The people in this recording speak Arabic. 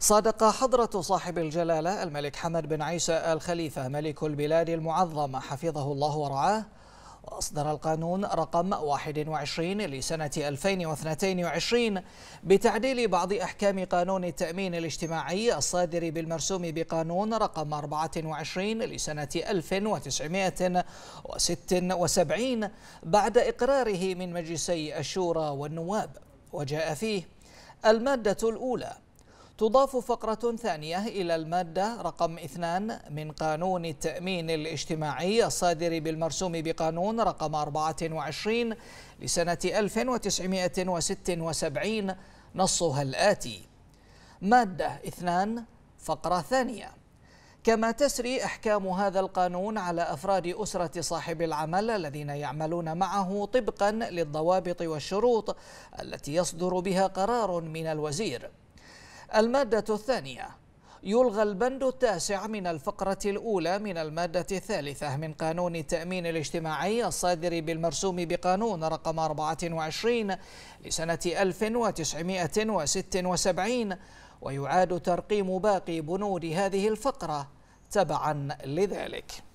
صادق حضرة صاحب الجلالة الملك حمد بن عيسى الخليفة ملك البلاد المعظم حفظه الله ورعاه وأصدر القانون رقم 21 لسنة 2022 بتعديل بعض أحكام قانون التأمين الاجتماعي الصادر بالمرسوم بقانون رقم 24 لسنة 1976 بعد إقراره من مجلسي الشورى والنواب وجاء فيه المادة الأولى تضاف فقرة ثانية إلى المادة رقم 2 من قانون التأمين الاجتماعي الصادر بالمرسوم بقانون رقم 24 لسنة 1976 نصها الآتي مادة 2 فقرة ثانية كما تسري أحكام هذا القانون على أفراد أسرة صاحب العمل الذين يعملون معه طبقا للضوابط والشروط التي يصدر بها قرار من الوزير المادة الثانية يلغى البند التاسع من الفقرة الأولى من المادة الثالثة من قانون التأمين الاجتماعي الصادر بالمرسوم بقانون رقم 24 لسنة 1976 ويعاد ترقيم باقي بنود هذه الفقرة تبعا لذلك